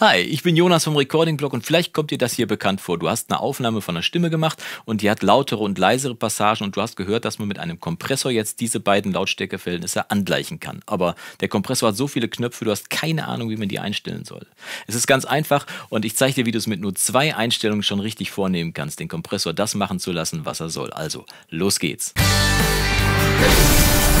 Hi, ich bin Jonas vom Recording Blog und vielleicht kommt dir das hier bekannt vor. Du hast eine Aufnahme von einer Stimme gemacht und die hat lautere und leisere Passagen und du hast gehört, dass man mit einem Kompressor jetzt diese beiden Lautstärkeverhältnisse angleichen kann. Aber der Kompressor hat so viele Knöpfe, du hast keine Ahnung, wie man die einstellen soll. Es ist ganz einfach und ich zeige dir, wie du es mit nur zwei Einstellungen schon richtig vornehmen kannst, den Kompressor das machen zu lassen, was er soll. Also, los geht's. Musik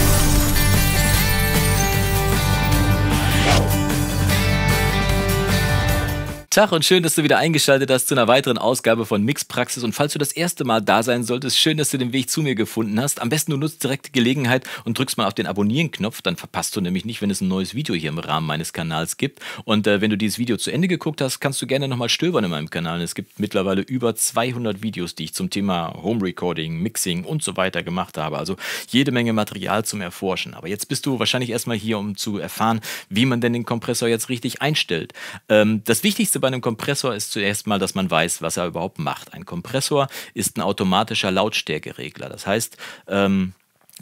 Tag und schön, dass du wieder eingeschaltet hast zu einer weiteren Ausgabe von Mixpraxis. Und falls du das erste Mal da sein solltest, schön, dass du den Weg zu mir gefunden hast. Am besten du nutzt direkt die Gelegenheit und drückst mal auf den Abonnieren-Knopf, dann verpasst du nämlich nicht, wenn es ein neues Video hier im Rahmen meines Kanals gibt. Und äh, wenn du dieses Video zu Ende geguckt hast, kannst du gerne nochmal stöbern in meinem Kanal. Es gibt mittlerweile über 200 Videos, die ich zum Thema Home Recording, Mixing und so weiter gemacht habe. Also jede Menge Material zum Erforschen. Aber jetzt bist du wahrscheinlich erstmal hier, um zu erfahren, wie man denn den Kompressor jetzt richtig einstellt. Ähm, das Wichtigste bei bei einem Kompressor ist zuerst mal, dass man weiß, was er überhaupt macht. Ein Kompressor ist ein automatischer Lautstärkeregler. Das heißt, ähm,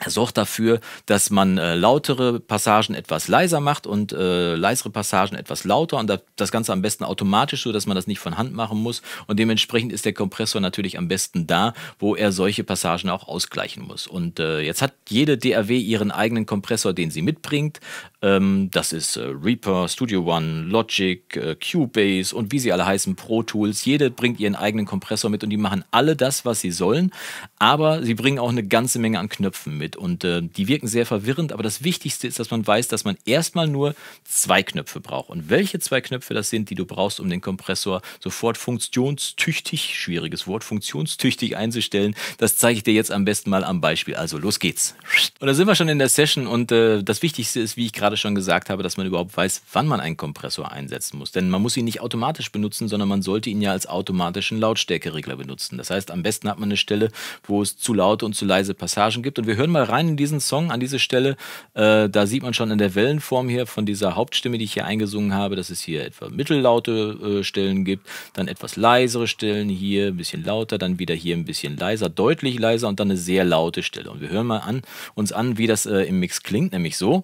er sorgt dafür, dass man äh, lautere Passagen etwas leiser macht und äh, leisere Passagen etwas lauter und das Ganze am besten automatisch, so dass man das nicht von Hand machen muss. Und dementsprechend ist der Kompressor natürlich am besten da, wo er solche Passagen auch ausgleichen muss. Und äh, jetzt hat jede DAW ihren eigenen Kompressor, den sie mitbringt. Ähm, das ist äh, Reaper, Studio One, Logic, äh, Cubase und wie sie alle heißen, Pro Tools. Jede bringt ihren eigenen Kompressor mit und die machen alle das, was sie sollen. Aber sie bringen auch eine ganze Menge an Knöpfen mit damit. Und äh, die wirken sehr verwirrend, aber das Wichtigste ist, dass man weiß, dass man erstmal nur zwei Knöpfe braucht. Und welche zwei Knöpfe das sind, die du brauchst, um den Kompressor sofort funktionstüchtig, schwieriges Wort, funktionstüchtig einzustellen, das zeige ich dir jetzt am besten mal am Beispiel. Also los geht's. Und da sind wir schon in der Session und äh, das Wichtigste ist, wie ich gerade schon gesagt habe, dass man überhaupt weiß, wann man einen Kompressor einsetzen muss. Denn man muss ihn nicht automatisch benutzen, sondern man sollte ihn ja als automatischen Lautstärkeregler benutzen. Das heißt, am besten hat man eine Stelle, wo es zu laute und zu leise Passagen gibt. Und wir hören mal mal rein in diesen Song an diese Stelle. Äh, da sieht man schon in der Wellenform hier von dieser Hauptstimme, die ich hier eingesungen habe, dass es hier etwa mittellaute äh, Stellen gibt, dann etwas leisere Stellen hier, ein bisschen lauter, dann wieder hier ein bisschen leiser, deutlich leiser und dann eine sehr laute Stelle. Und wir hören mal an, uns an, wie das äh, im Mix klingt, nämlich so.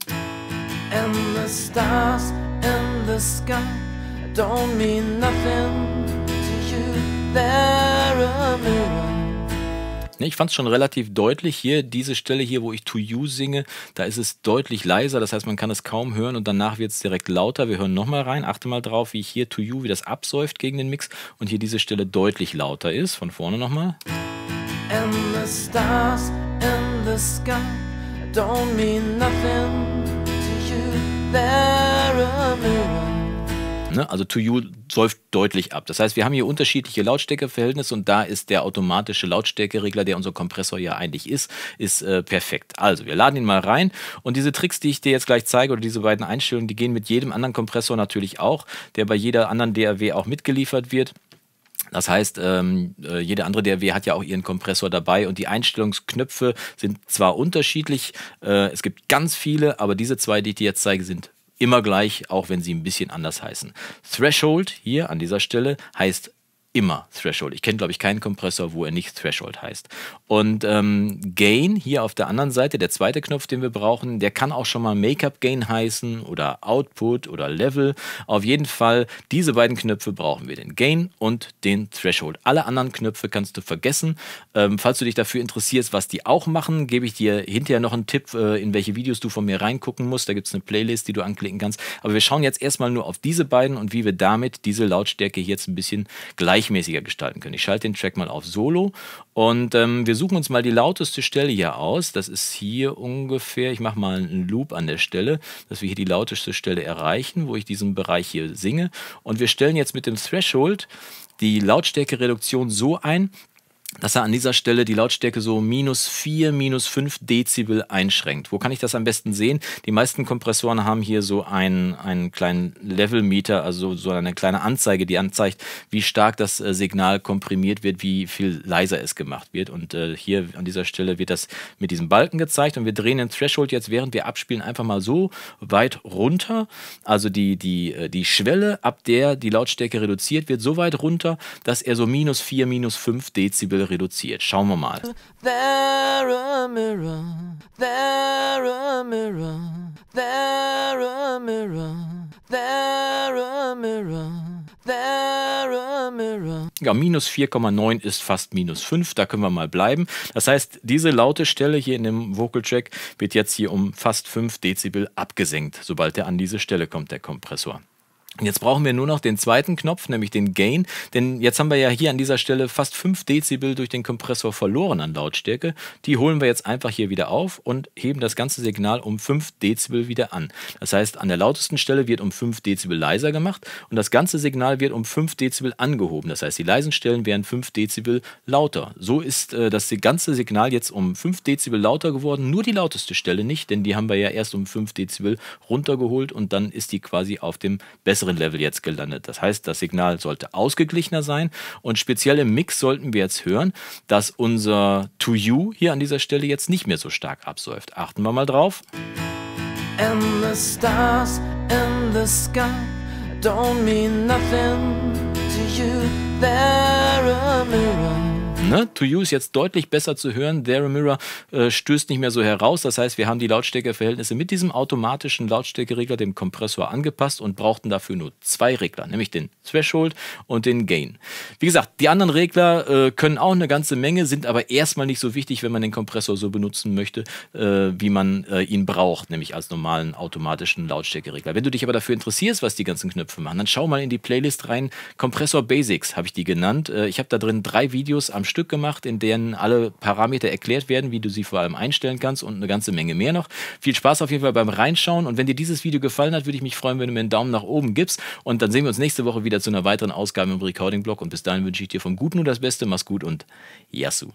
And the stars in the sky don't mean nothing to you. They're Ne, ich fand es schon relativ deutlich hier, diese Stelle hier, wo ich To You singe, da ist es deutlich leiser, das heißt, man kann es kaum hören und danach wird es direkt lauter. Wir hören nochmal rein, achte mal drauf, wie ich hier To You, wie das absäuft gegen den Mix und hier diese Stelle deutlich lauter ist. Von vorne nochmal. And the stars in the sky don't mean nothing to you, they're a mirror. Ne? Also To You säuft deutlich ab. Das heißt, wir haben hier unterschiedliche Lautstärkeverhältnisse und da ist der automatische Lautstärkeregler, der unser Kompressor ja eigentlich ist, ist äh, perfekt. Also wir laden ihn mal rein und diese Tricks, die ich dir jetzt gleich zeige oder diese beiden Einstellungen, die gehen mit jedem anderen Kompressor natürlich auch, der bei jeder anderen DAW auch mitgeliefert wird. Das heißt, ähm, äh, jede andere DRW hat ja auch ihren Kompressor dabei und die Einstellungsknöpfe sind zwar unterschiedlich, äh, es gibt ganz viele, aber diese zwei, die ich dir jetzt zeige, sind immer gleich, auch wenn sie ein bisschen anders heißen. Threshold hier an dieser Stelle heißt immer Threshold. Ich kenne, glaube ich, keinen Kompressor, wo er nicht Threshold heißt. Und ähm, Gain hier auf der anderen Seite, der zweite Knopf, den wir brauchen, der kann auch schon mal Make-up Gain heißen oder Output oder Level. Auf jeden Fall, diese beiden Knöpfe brauchen wir, den Gain und den Threshold. Alle anderen Knöpfe kannst du vergessen. Ähm, falls du dich dafür interessierst, was die auch machen, gebe ich dir hinterher noch einen Tipp, äh, in welche Videos du von mir reingucken musst. Da gibt es eine Playlist, die du anklicken kannst. Aber wir schauen jetzt erstmal nur auf diese beiden und wie wir damit diese Lautstärke jetzt ein bisschen gleich gleichmäßiger gestalten können. Ich schalte den Track mal auf Solo und ähm, wir suchen uns mal die lauteste Stelle hier aus. Das ist hier ungefähr, ich mache mal einen Loop an der Stelle, dass wir hier die lauteste Stelle erreichen, wo ich diesen Bereich hier singe. Und wir stellen jetzt mit dem Threshold die Lautstärkereduktion so ein, dass er an dieser Stelle die Lautstärke so minus 4, minus 5 Dezibel einschränkt. Wo kann ich das am besten sehen? Die meisten Kompressoren haben hier so einen, einen kleinen Levelmeter, also so eine kleine Anzeige, die anzeigt, wie stark das äh, Signal komprimiert wird, wie viel leiser es gemacht wird. Und äh, hier an dieser Stelle wird das mit diesem Balken gezeigt und wir drehen den Threshold jetzt, während wir abspielen, einfach mal so weit runter, also die, die, äh, die Schwelle, ab der die Lautstärke reduziert wird, so weit runter, dass er so minus 4, minus 5 Dezibel reduziert. Schauen wir mal. There a mirror, there a mirror, there a mirror, there a mirror. Ja, minus 4,9 ist fast minus 5, da können wir mal bleiben. Das heißt, diese laute Stelle hier in dem Vocal Track wird jetzt hier um fast 5 Dezibel abgesenkt, sobald er an diese Stelle kommt, der Kompressor. Und jetzt brauchen wir nur noch den zweiten Knopf, nämlich den Gain, denn jetzt haben wir ja hier an dieser Stelle fast 5 Dezibel durch den Kompressor verloren an Lautstärke. Die holen wir jetzt einfach hier wieder auf und heben das ganze Signal um 5 Dezibel wieder an. Das heißt, an der lautesten Stelle wird um 5 Dezibel leiser gemacht und das ganze Signal wird um 5 Dezibel angehoben. Das heißt, die leisen Stellen werden 5 Dezibel lauter. So ist äh, das ganze Signal jetzt um 5 Dezibel lauter geworden, nur die lauteste Stelle nicht, denn die haben wir ja erst um 5 Dezibel runtergeholt und dann ist die quasi auf dem besseren besseren Level jetzt gelandet. Das heißt, das Signal sollte ausgeglichener sein und speziell im Mix sollten wir jetzt hören, dass unser To You hier an dieser Stelle jetzt nicht mehr so stark absäuft. Achten wir mal drauf. And the stars in the sky don't mean nothing to you. They're a mirror. Ne? To You ist jetzt deutlich besser zu hören. Der Mirror äh, stößt nicht mehr so heraus. Das heißt, wir haben die Lautstärkeverhältnisse mit diesem automatischen Lautstärkeregler, dem Kompressor, angepasst und brauchten dafür nur zwei Regler, nämlich den Threshold und den Gain. Wie gesagt, die anderen Regler äh, können auch eine ganze Menge, sind aber erstmal nicht so wichtig, wenn man den Kompressor so benutzen möchte, äh, wie man äh, ihn braucht, nämlich als normalen automatischen Lautstärkeregler. Wenn du dich aber dafür interessierst, was die ganzen Knöpfe machen, dann schau mal in die Playlist rein. Kompressor Basics habe ich die genannt. Äh, ich habe da drin drei Videos am Stück Stück gemacht, in denen alle Parameter erklärt werden, wie du sie vor allem einstellen kannst und eine ganze Menge mehr noch. Viel Spaß auf jeden Fall beim Reinschauen und wenn dir dieses Video gefallen hat, würde ich mich freuen, wenn du mir einen Daumen nach oben gibst und dann sehen wir uns nächste Woche wieder zu einer weiteren Ausgabe im Recording-Blog und bis dahin wünsche ich dir vom Guten nur das Beste, mach's gut und Yassu!